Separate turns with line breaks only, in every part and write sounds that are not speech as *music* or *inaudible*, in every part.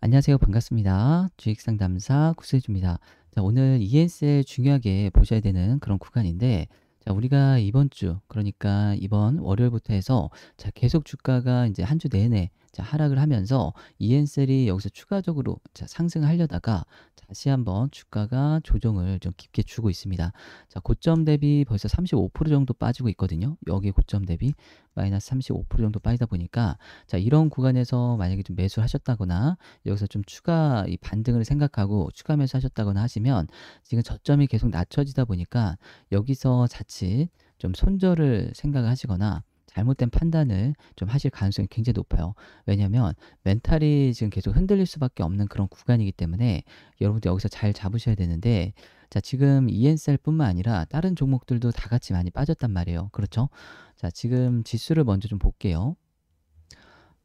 안녕하세요. 반갑습니다. 주식상담사 구수해줍니다. 자, 오늘 e s 에 중요하게 보셔야 되는 그런 구간인데, 자, 우리가 이번 주, 그러니까 이번 월요일부터 해서, 자, 계속 주가가 이제 한 주 내내 하락을 하면서 EN셀이 여기서 추가적으로 상승하려다가 다시 한번 주가가 조정을 좀 깊게 주고 있습니다. 자, 고점 대비 벌써 35% 정도 빠지고 있거든요. 여기 고점 대비 마이너스 35% 정도 빠지다 보니까 자, 이런 구간에서 만약에 좀 매수를 하셨다거나 여기서 좀 추가 이 반등을 생각하고 추가 매수하셨다거나 하시면 지금 저점이 계속 낮춰지다 보니까 여기서 자칫 좀 손절을 생각하시거나 잘못된 판단을 좀 하실 가능성이 굉장히 높아요. 왜냐하면 멘탈이 지금 계속 흔들릴 수밖에 없는 그런 구간이기 때문에 여러분들 여기서 잘 잡으셔야 되는데 자, 지금 ENCL뿐만 아니라 다른 종목들도 다 같이 많이 빠졌단 말이에요. 그렇죠? 자, 지금 지수를 먼저 좀 볼게요.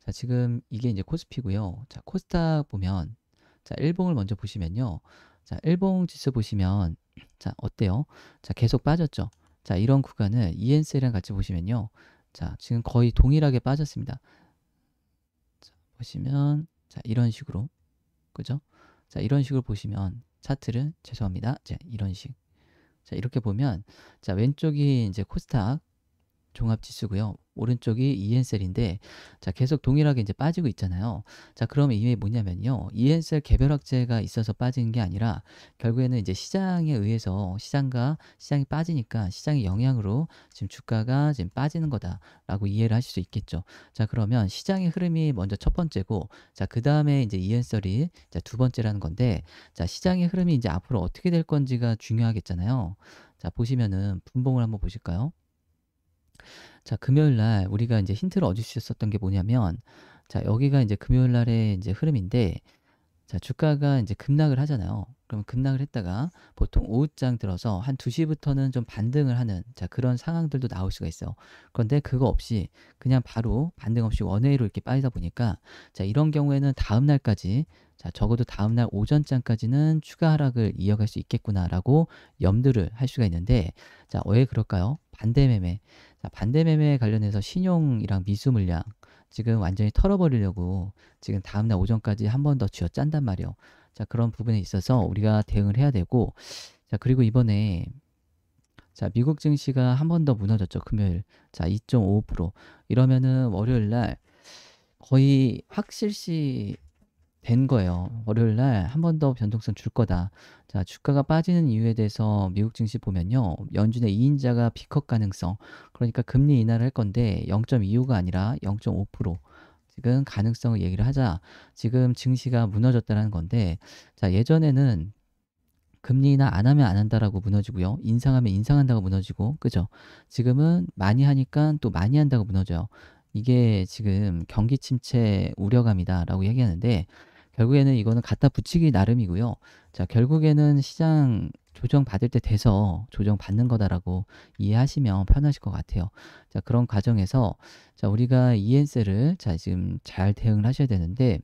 자, 지금 이게 이제 코스피고요. 자, 코스닥 보면 자, 일봉을 먼저 보시면요. 자, 일봉 지수 보시면 자, 어때요? 자, 계속 빠졌죠. 자, 이런 구간을 ENCL이랑 같이 보시면요. 자, 지금 거의 동일하게 빠졌습니다. 자, 보시면 자, 이런 식으로. 그죠? 자, 이런 식으로 보시면 차트를 죄송합니다. 자, 이런 식. 자, 이렇게 보면 자, 왼쪽이 이제 코스닥 종합지수고요. 오른쪽이 EN셀인데 자 계속 동일하게 이제 빠지고 있잖아요. 자 그러면 이게 뭐냐면요. EN셀 개별 학제가 있어서 빠지는 게 아니라 결국에는 이제 시장에 의해서 시장과 시장이 빠지니까 시장의 영향으로 지금 주가가 지금 빠지는 거다라고 이해를 하실 수 있겠죠. 자 그러면 시장의 흐름이 먼저 첫 번째고 자 그 다음에 이제 EN셀이 두 번째라는 건데 자 시장의 흐름이 이제 앞으로 어떻게 될 건지가 중요하겠잖아요. 자 보시면은 분봉을 한번 보실까요? 자, 금요일 날 우리가 이제 힌트를 얻을수있었던게 뭐냐면 자, 여기가 이제 금요일 날의 이제 흐름인데 자, 주가가 이제 급락을 하잖아요. 그럼 급락을 했다가 보통 오후장 들어서 한 2시부터는 좀 반등을 하는 자, 그런 상황들도 나올 수가 있어요. 그런데 그거 없이 그냥 바로 반등 없이 원웨이로 이렇게 빠지다 보니까 자, 이런 경우에는 다음 날까지 자, 적어도 다음날 오전장까지는 추가 하락을 이어갈 수 있겠구나라고 염두를 할 수가 있는데, 자, 왜 그럴까요? 반대 매매. 자, 반대 매매에 관련해서 신용이랑 미수 물량 지금 완전히 털어버리려고 지금 다음날 오전까지 한 번 더 쥐어 짠단 말이요. 자, 그런 부분에 있어서 우리가 대응을 해야 되고, 자, 그리고 이번에 자, 미국 증시가 한 번 더 무너졌죠. 금요일. 자, 2.55%. 이러면은 월요일 날 거의 확실시 된 거예요. 월요일 날 한 번 더 변동성 줄 거다. 자, 주가가 빠지는 이유에 대해서 미국 증시 보면요. 연준의 2인자가 비컷 가능성. 그러니까 금리 인하를 할 건데 0.25가 아니라 0.5%. 지금 가능성을 얘기를 하자. 지금 증시가 무너졌다는 건데 자, 예전에는 금리 인하 안 하면 안 한다라고 무너지고요. 인상하면 인상한다고 무너지고. 그죠? 지금은 많이 하니까 또 많이 한다고 무너져요. 이게 지금 경기 침체 우려감이다라고 얘기하는데 결국에는 이거는 갖다 붙이기 나름이고요. 자, 결국에는 시장 조정 받을 때 돼서 조정 받는 거다라고 이해하시면 편하실 것 같아요. 자, 그런 과정에서 자, 우리가 ENS를 자, 지금 잘 대응을 하셔야 되는데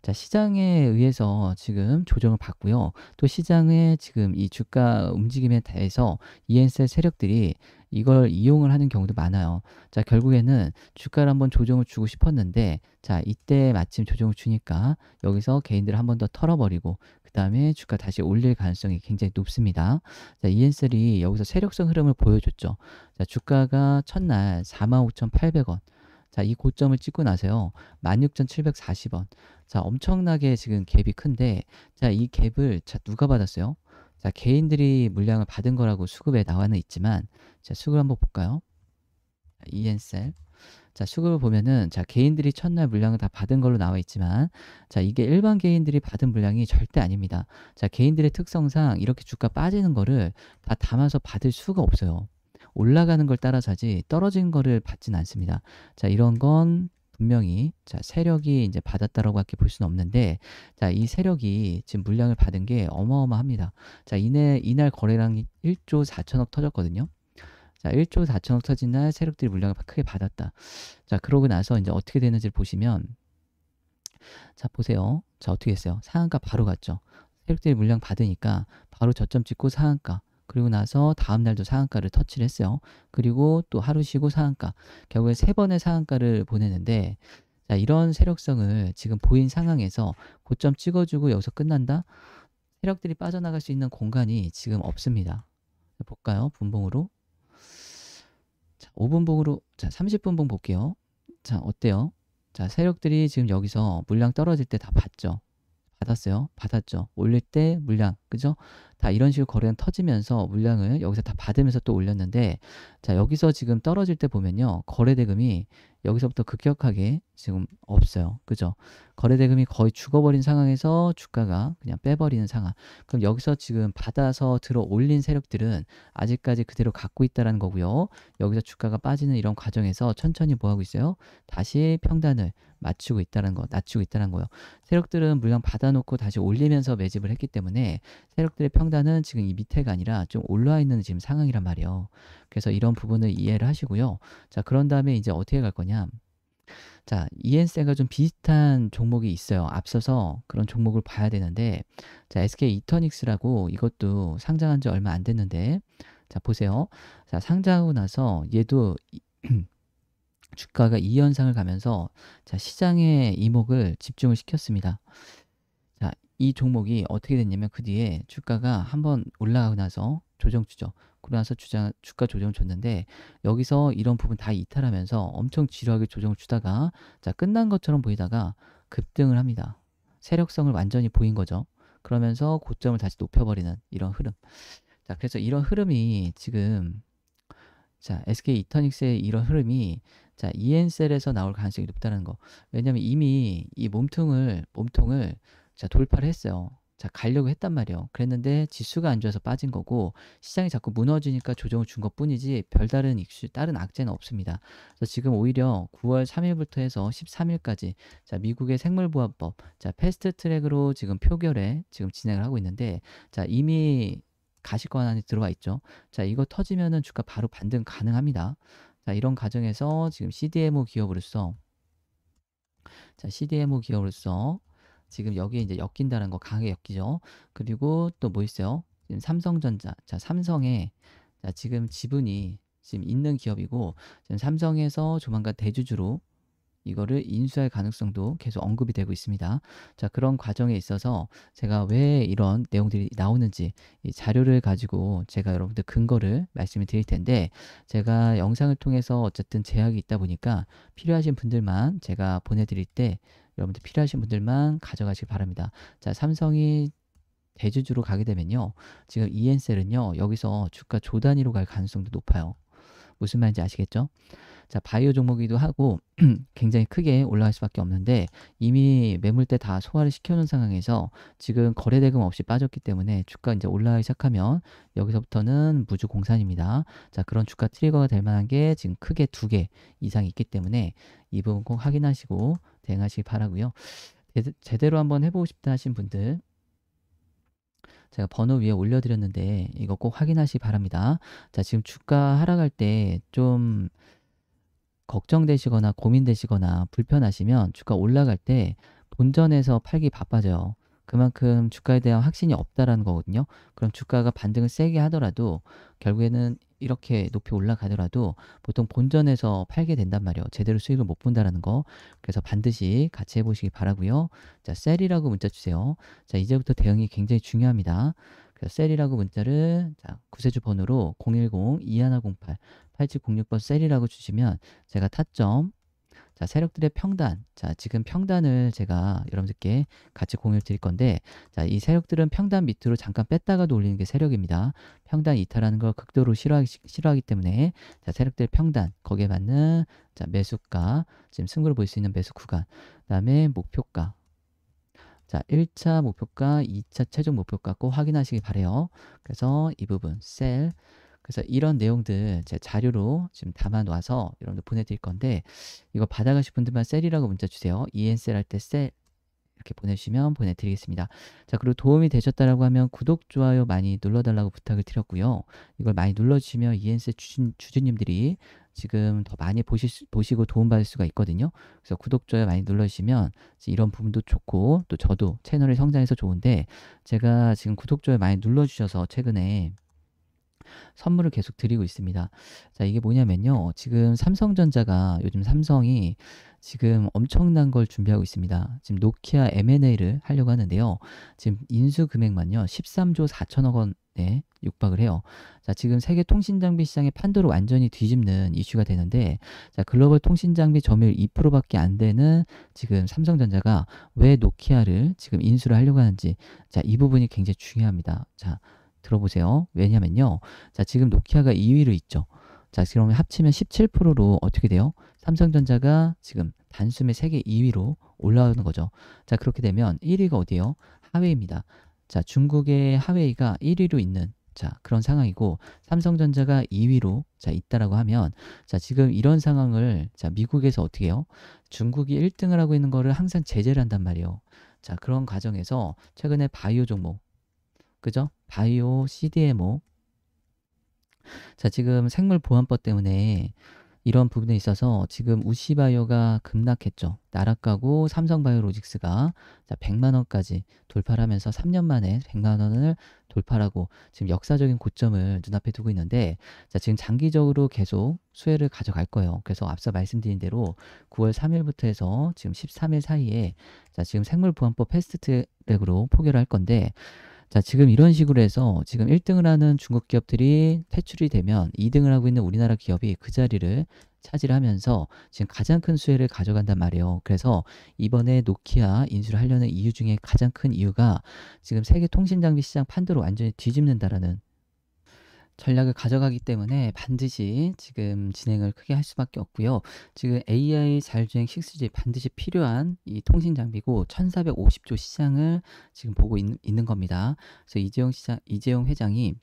자, 시장에 의해서 지금 조정을 받고요. 또 시장의 지금 이 주가 움직임에 대해서 ENS 세력들이 이걸 이용을 하는 경우도 많아요. 자, 결국에는 주가를 한번 조정을 주고 싶었는데, 자, 이때 마침 조정을 주니까 여기서 개인들 한번더 털어버리고, 그 다음에 주가 다시 올릴 가능성이 굉장히 높습니다. 자, e n 이 여기서 세력성 흐름을 보여줬죠. 자, 주가가 첫날 45,800원. 자, 이 고점을 찍고 나서요. 16,740원. 자, 엄청나게 지금 갭이 큰데, 자, 이 갭을 자, 누가 받았어요? 자, 개인들이 물량을 받은 거라고 수급에 나와는 있지만, 자, 수급 한번 볼까요? EN셀. 자, 수급을 보면은 자, 개인들이 첫날 물량을 다 받은 걸로 나와 있지만 자, 이게 일반 개인들이 받은 물량이 절대 아닙니다. 자, 개인들의 특성상 이렇게 주가 빠지는 거를 다 담아서 받을 수가 없어요. 올라가는 걸 따라서지 떨어진 거를 받진 않습니다. 자, 이런 건 분명히 자 세력이 이제 받았다라고밖에 볼 수는 없는데 자 이 세력이 지금 물량을 받은 게 어마어마합니다. 자 이내 이날 거래량이 1조 4천억 터졌거든요. 자, 1조 4천억 터진 날 세력들이 물량을 크게 받았다. 자, 그러고 나서 이제 어떻게 되는지를 보시면 자, 보세요. 자, 어떻게 했어요? 상한가 바로 갔죠. 세력들이 물량 받으니까 바로 저점 찍고 상한가. 그리고 나서 다음 날도 상한가를 터치를 했어요. 그리고 또 하루 쉬고 상한가. 결국에 세 번의 상한가를 보내는데 자, 이런 세력성을 지금 보인 상황에서 고점 찍어주고 여기서 끝난다? 세력들이 빠져나갈 수 있는 공간이 지금 없습니다. 볼까요? 분봉으로. 5분봉으로 자 30분봉 볼게요. 자 어때요? 자 세력들이 지금 여기서 물량 떨어질 때다 봤죠. 받았어요. 받았죠. 올릴 때 물량, 그죠? 다 이런 식으로 거래량 터지면서 물량을 여기서 다 받으면서 또 올렸는데, 자, 여기서 지금 떨어질 때 보면요. 거래대금이 여기서부터 급격하게 지금 없어요. 그죠? 거래대금이 거의 죽어버린 상황에서 주가가 그냥 빼버리는 상황. 그럼 여기서 지금 받아서 들어 올린 세력들은 아직까지 그대로 갖고 있다는 거고요. 여기서 주가가 빠지는 이런 과정에서 천천히 뭐하고 있어요? 다시 평단을 맞추고 있다는 거, 낮추고 있다는 거요. 세력들은 물량 받아놓고 다시 올리면서 매집을 했기 때문에 세력들의 평단은 지금 이 밑에가 아니라 좀 올라와 있는 지금 상황이란 말이에요. 그래서 이런 부분을 이해를 하시고요. 자, 그런 다음에 이제 어떻게 갈 거냐? 자, EN세가 좀 비슷한 종목이 있어요. 앞서서 그런 종목을 봐야 되는데, 자, SK 이터닉스라고 이것도 상장한 지 얼마 안 됐는데, 자, 보세요. 자, 상장하고 나서 얘도 *clears throat* 주가가 2연상을 가면서 자, 시장의 이목을 집중을 시켰습니다. 자, 이 종목이 어떻게 됐냐면 그 뒤에 주가가 한번 올라가고 나서 조정 추죠 그러면서 주장, 주가 조정을 줬는데 여기서 이런 부분 다 이탈하면서 엄청 지루하게 조정을 주다가 자 끝난 것처럼 보이다가 급등을 합니다. 세력성을 완전히 보인 거죠. 그러면서 고점을 다시 높여버리는 이런 흐름. 자 그래서 이런 흐름이 지금 자 SK 이터닉스의 이런 흐름이 자 EN셀에서 나올 가능성이 높다는 거. 왜냐하면 이미 이 몸통을 몸통을 자 돌파를 했어요. 자, 가려고 했단 말이에요. 그랬는데 지수가 안 좋아서 빠진 거고 시장이 자꾸 무너지니까 조정을 준 것 뿐이지 별다른 익슈, 다른 악재는 없습니다. 그래서 지금 오히려 9월 3일부터 해서 13일까지 자, 미국의 생물보안법, 자, 패스트 트랙으로 지금 표결에 지금 진행을 하고 있는데 자, 이미 가시권 안에 들어와 있죠. 자, 이거 터지면은 주가 바로 반등 가능합니다. 자, 이런 과정에서 지금 CDMO 기업으로서 자, CDMO 기업으로서 지금 여기에 이제 엮인다는 거 강하게 엮이죠. 그리고 또 뭐 있어요? 지금 삼성전자. 자, 삼성에 자, 지금 지분이 지금 있는 기업이고 지금 삼성에서 조만간 대주주로 이거를 인수할 가능성도 계속 언급이 되고 있습니다. 자, 그런 과정에 있어서 제가 왜 이런 내용들이 나오는지 자료를 가지고 제가 여러분들 근거를 말씀을 드릴 텐데 제가 영상을 통해서 어쨌든 제약이 있다 보니까 필요하신 분들만 제가 보내드릴 때 여러분들 필요하신 분들만 가져가시기 바랍니다. 자, 삼성이 대주주로 가게 되면요. 지금 이엔셀은요. 여기서 주가 조단위로 갈 가능성도 높아요. 무슨 말인지 아시겠죠? 자, 바이오 종목이기도 하고 *clears throat* 굉장히 크게 올라갈 수밖에 없는데 이미 매물 때 다 소화를 시켜놓은 상황에서 지금 거래 대금 없이 빠졌기 때문에 주가 이제 올라가기 시작하면 여기서부터는 무주 공산입니다. 자, 그런 주가 트리거가 될 만한 게 지금 크게 두 개 이상 있기 때문에 이 부분 꼭 확인하시고 대응하시기 바라고요. 제대로 한번 해보고 싶다 하신 분들 제가 번호 위에 올려드렸는데 이거 꼭 확인하시기 바랍니다. 자, 지금 주가 하락할 때좀 걱정되시거나 고민되시거나 불편하시면 주가 올라갈 때 본전에서 팔기 바빠져요. 그만큼 주가에 대한 확신이 없다라는 거거든요. 그럼 주가가 반등을 세게 하더라도 결국에는 이렇게 높이 올라가더라도 보통 본전에서 팔게 된단 말이에요. 제대로 수익을 못 본다라는 거. 그래서 반드시 같이 해보시기 바라고요. 자, 셀이라고 문자 주세요. 자, 이제부터 대응이 굉장히 중요합니다. 그 셀이라고 문자를 자, 구세주 번호로 010-2108-8706번 셀이라고 주시면 제가 타점 자, 세력들의 평단. 자, 지금 평단을 제가 여러분들께 같이 공유를 드릴 건데, 자, 이 세력들은 평단 밑으로 잠깐 뺐다가돌리는게 세력입니다. 평단 이탈하는 걸 극도로 싫어하기, 싫어하기 때문에, 자, 세력들의 평단, 거기에 맞는, 자, 매수가, 지금 승부를 볼 수 있는 매수 구간, 그 다음에 목표가, 자, 1차 목표가, 2차 최종 목표가 꼭 확인하시기 바래요. 그래서 이 부분 셀 그래서 이런 내용들 제 자료로 지금 담아놔서 여러분들 보내드릴 건데 이거 받아가실 분들만 셀이라고 문자 주세요. EN셀 할 때 셀 이렇게 보내주시면 보내드리겠습니다. 자 그리고 도움이 되셨다라고 하면 구독, 좋아요 많이 눌러달라고 부탁을 드렸고요. 이걸 많이 눌러주시면 EN셀 주주님들이 지금 더 많이 보시, 보시고 도움받을 수가 있거든요. 그래서 구독, 좋아요 많이 눌러주시면 이런 부분도 좋고 또 저도 채널이 성장해서 좋은데 제가 지금 구독, 좋아요 많이 눌러주셔서 최근에 선물을 계속 드리고 있습니다. 자, 이게 뭐냐면요. 지금 삼성전자가 요즘 삼성이 지금 엄청난 걸 준비하고 있습니다. 지금 노키아 M&A를 하려고 하는데요. 지금 인수 금액만요. 13조 4천억 원 네, 육박을 해요. 자, 지금 세계 통신 장비 시장의 판도를 완전히 뒤집는 이슈가 되는데, 자, 글로벌 통신 장비 점유율 2%밖에 안 되는 지금 삼성전자가 왜 노키아를 지금 인수를 하려고 하는지, 자, 이 부분이 굉장히 중요합니다. 자, 들어보세요. 왜냐면요. 자, 지금 노키아가 2위로 있죠. 자, 그러면 합치면 17%로 어떻게 돼요? 삼성전자가 지금 단숨에 세계 2위로 올라오는 거죠. 자, 그렇게 되면 1위가 어디예요? 하웨이입니다. 자, 중국의 하웨이가 1위로 있는 자, 그런 상황이고 삼성전자가 2위로 자, 있다라고 하면 자, 지금 이런 상황을 자, 미국에서 어떻게 해요? 중국이 1등을 하고 있는 거를 항상 제재를 한단 말이에요. 자, 그런 과정에서 최근에 바이오 종목 그죠? 바이오 CDMO 자, 지금 생물 보안법 때문에 이런 부분에 있어서 지금 우시바이오가 급락했죠. 나락가고 삼성바이오로직스가 100만 원까지 돌파하면서 3년 만에 100만 원을 돌파하고 지금 역사적인 고점을 눈앞에 두고 있는데 자, 지금 장기적으로 계속 수혜를 가져갈 거예요. 그래서 앞서 말씀드린 대로 9월 3일부터 해서 지금 13일 사이에 자, 지금 생물보안법 패스트트랙으로 포기를 할 건데 자, 지금 이런 식으로 해서 지금 1등을 하는 중국 기업들이 퇴출이 되면 2등을 하고 있는 우리나라 기업이 그 자리를 차지하면서 지금 가장 큰 수혜를 가져간단 말이에요. 그래서 이번에 노키아 인수를 하려는 이유 중에 가장 큰 이유가 지금 세계 통신 장비 시장 판도를 완전히 뒤집는다라는 전략을 가져가기 때문에 반드시 지금 진행을 크게 할 수밖에 없고요. 지금 AI 자율주행 6G 반드시 필요한 이 통신 장비고 1,450조 시장을 지금 보고 있, 는 겁니다. 그래서 이재용 시장 이재용 회장이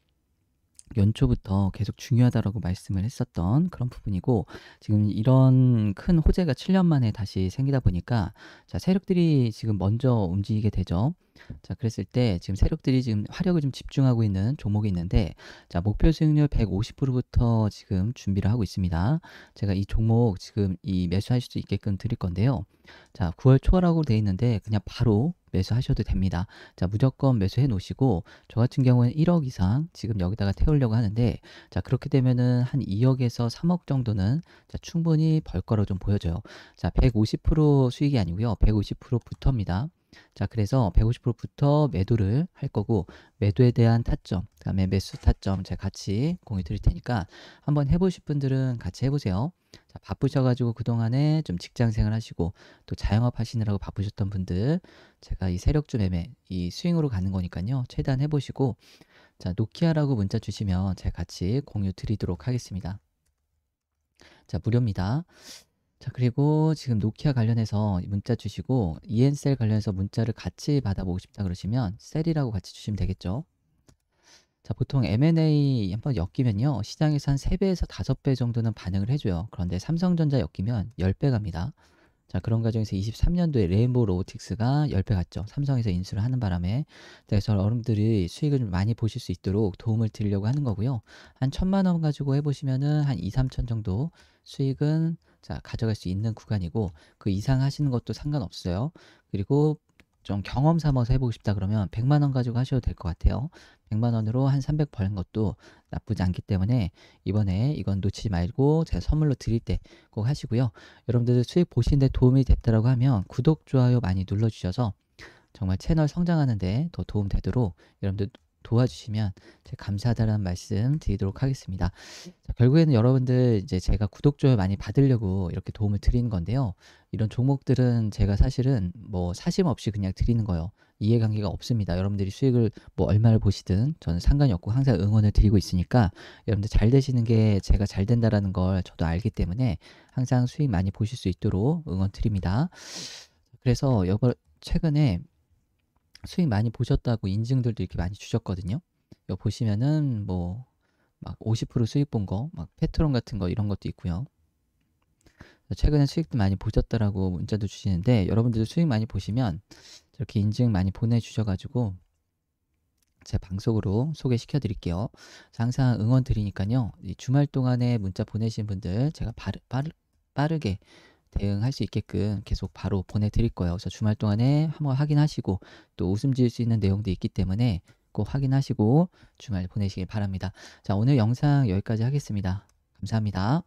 연초부터 계속 중요하다라고 말씀을 했었던 그런 부분이고 지금 이런 큰 호재가 7년 만에 다시 생기다 보니까 자 세력들이 지금 먼저 움직이게 되죠. 자 그랬을 때 지금 세력들이 지금 화력을 좀 집중하고 있는 종목이 있는데 자 목표 수익률 150%부터 지금 준비를 하고 있습니다. 제가 이 종목 지금 이 매수하실 수 있게끔 드릴 건데요. 자 9월 초라고 돼 있는데 그냥 바로 매수하셔도 됩니다. 자, 무조건 매수해 놓으시고 저 같은 경우는 1억 이상 지금 여기다가 태우려고 하는데 자, 그렇게 되면은 한 2억에서 3억 정도는 자, 충분히 벌 거로 좀 보여줘요. 자, 150% 수익이 아니고요. 150%부터입니다 자, 그래서 150%부터 매도를 할 거고 매도에 대한 타점, 그다음에 매수 타점 제가 같이 공유 드릴 테니까 한번 해보실 분들은 같이 해보세요. 자, 바쁘셔가지고 그동안에 좀 직장생활 하시고 또 자영업 하시느라고 바쁘셨던 분들 제가 이 세력주 매매 이 스윙으로 가는 거니까요 최대한 해보시고 자 노키아라고 문자 주시면 제가 같이 공유 드리도록 하겠습니다. 자 무료입니다. 자, 그리고 지금 노키아 관련해서 문자 주시고 이엔셀 관련해서 문자를 같이 받아보고 싶다 그러시면 셀이라고 같이 주시면 되겠죠. 자, 보통 M&A 한번 엮이면요. 시장에서 한 3배에서 5배 정도는 반응을 해줘요. 그런데 삼성전자 엮이면 10배 갑니다. 자, 그런 과정에서 23년도에 레인보우 로보틱스가 10배 갔죠. 삼성에서 인수를 하는 바람에. 네, 그래서 여러분들이 수익을 많이 보실 수 있도록 도움을 드리려고 하는 거고요. 한 천만 원 가지고 해보시면은 한 2, 3천 정도 수익은 자, 가져갈 수 있는 구간이고 그 이상 하시는 것도 상관없어요. 그리고 좀 경험 삼아서 해보고 싶다 그러면 100만 원 가지고 하셔도 될 것 같아요. 100만 원으로 한 300 버는 것도 나쁘지 않기 때문에 이번에 이건 놓치지 말고 제가 선물로 드릴 때 꼭 하시고요. 여러분들 수익 보시는데 도움이 됐다라고 하면 구독, 좋아요 많이 눌러주셔서 정말 채널 성장하는데 더 도움 되도록 여러분들 도와주시면 감사하다는 말씀 드리도록 하겠습니다. 자, 결국에는 여러분들 이제 제가 구독 조회 많이 받으려고 이렇게 도움을 드린 건데요. 이런 종목들은 제가 사실은 뭐 사심 없이 그냥 드리는 거예요. 이해관계가 없습니다. 여러분들이 수익을 뭐 얼마를 보시든 저는 상관이 없고 항상 응원을 드리고 있으니까 여러분들 잘 되시는 게 제가 잘 된다라는 걸 저도 알기 때문에 항상 수익 많이 보실 수 있도록 응원 드립니다. 그래서 여러 최근에 수익 많이 보셨다고 인증들도 이렇게 많이 주셨거든요. 여 보시면은 뭐 막 50% 수익 본 거, 막 페트론 같은 거 이런 것도 있고요. 최근에 수익도 많이 보셨다라고 문자도 주시는데 여러분들도 수익 많이 보시면 저렇게 인증 많이 보내주셔가지고 제 방송으로 소개시켜 드릴게요. 항상 응원 드리니까요. 주말 동안에 문자 보내신 분들 제가 빠르, 빠르, 빠르게 대응할 수 있게끔 계속 바로 보내드릴 거예요. 그래서 주말 동안에 한번 확인하시고 또 웃음 지을 수 있는 내용도 있기 때문에 꼭 확인하시고 주말 보내시길 바랍니다. 자, 오늘 영상 여기까지 하겠습니다. 감사합니다.